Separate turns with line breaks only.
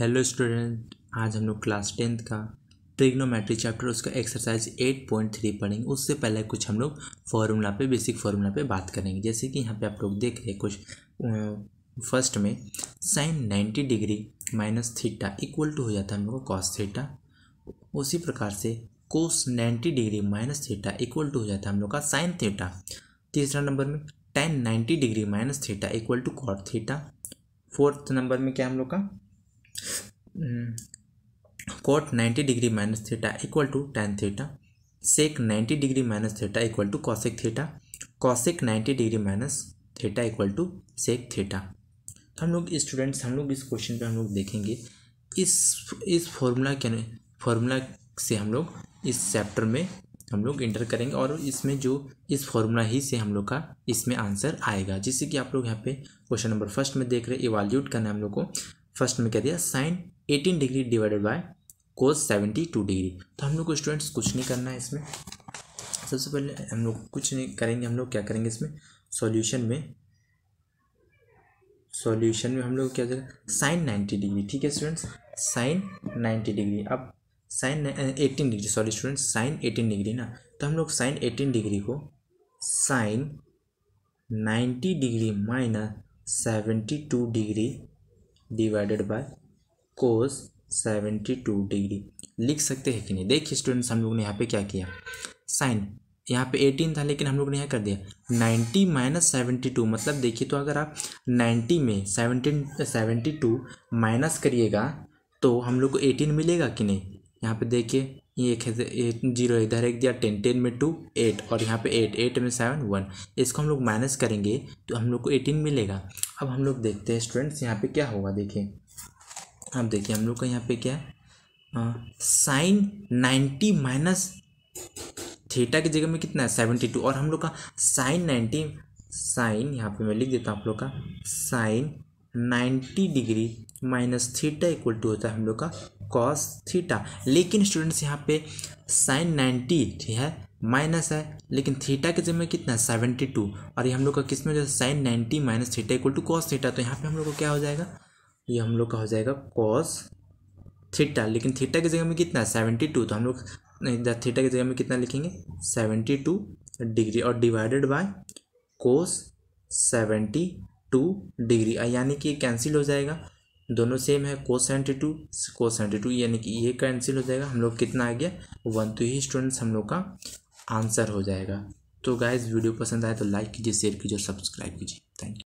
hello student आज हम लोग क्लास टेंथ का ट्रिग्नोमेट्री चैप्टर उसका एक्सरसाइज 8.3 पढ़ेंगे उससे पहले कुछ हम लोग फार्मूला पे बेसिक फार्मूला पे बात करेंगे जैसे कि यहाँ पे आप लोग देख रहे हैं कुछ फर्स्ट में sine 90 degree minus theta equal to हो जाता है हम लोग कॉस थीटा उसी प्रकार से cos ninety degree minus theta equal to हो जाता है हम लोग का साइन थीटा तीसरा नंबर में tan ninety degree minus theta equal to cot theta fourth number में क्या हम लोग का cot 90 degree minus theta equal to tan theta sec 90 degree minus theta equal to cosec theta cosec 90 degree minus theta equal to sec theta तो हम लोग students हम लोग इस क्वेश्चन पे हम लोग देखेंगे इस इस फॉर्मूला के फॉर्मूला से हम लोग इस चैप्टर में हम लोग इंटर करेंगे और इसमें जो इस फॉर्मूला ही से हम लोग का इसमें आंसर आएगा जिससे कि आप लोग यहाँ पे क्वेश्चन नंबर फर्स्ट में देख रहे इवाल्यूट करना है हम लोग को फर्स्ट में क्या दिया sine 18 degree divided by cos 72 degree तो हम लोग को स्टूडेंट्स कुछ नहीं करना है इसमें सबसे पहले हम लोग कुछ नहीं करेंगे हम लोग क्या करेंगे इसमें सॉल्यूशन में सॉल्यूशन में हम लोग क्या करेंगे साइन 90 डिग्री ठीक है स्टूडेंट्स साइन 90 डिग्री अब sine eighteen degree sorry students sine eighteen degree ना तो हम लोग साइन एटीन डिग्री को sine ninety degree minus seventy two degree divided by cos seventy two degree लिख सकते हैं कि नहीं देखिए स्टूडेंट्स हम लोग ने यहाँ पे क्या किया साइन यहाँ पे एटीन था लेकिन हम लोग ने यहाँ कर दिया नाइन्टी माइनस सेवेंटी टू मतलब देखिए तो अगर आप नाइन्टी में सेवनटीन सेवेंटी टू माइनस करिएगा तो हम लोग को एटीन मिलेगा कि नहीं यहाँ पे देखिए एक एट जीरो इधर एक दिया टेन टेन में टू एट और यहाँ पे एट एट में सेवन वन इसको हम लोग माइनस करेंगे तो हम लोग को एटीन मिलेगा अब हम लोग देखते हैं स्टूडेंट्स यहाँ पे क्या होगा देखिए अब देखिए हम लोग का यहाँ पे क्या साइन नाइन्टी माइनस थीटा की जगह में कितना है सेवेंटी टू और हम लोग का साइन नाइन्टी साइन यहाँ पे मैं लिख देता हूँ आप लोग का sine ninety degree minus theta equal to होता है हम लोग का कॉस थीटा लेकिन स्टूडेंट्स यहाँ पे साइन नाइन्टी ठीक है माइनस है लेकिन थीटा के जगह कितना है सेवेंटी टू और ये हम लोग का किस में जो sine ninety minus theta equal to cos theta तो यहाँ पे हम लोग को क्या हो जाएगा ये हम लोग का हो जाएगा कॉस थीटा लेकिन थीटा की जगह में कितना है सेवेंटी टू तो हम लोग थीटा की जगह में कितना लिखेंगे सेवेंटी टू डिग्री और divided by cos seventy two degree यानी कि कैंसिल हो जाएगा दोनों सेम है cos seventy two cos seventy two यानी कि ये कैंसिल हो जाएगा हम लोग कितना आ गया वन तो ही स्टूडेंट्स हम लोग का आंसर हो जाएगा तो गाइज वीडियो पसंद आए तो लाइक कीजिए शेयर कीजिए और सब्सक्राइब कीजिए थैंक यू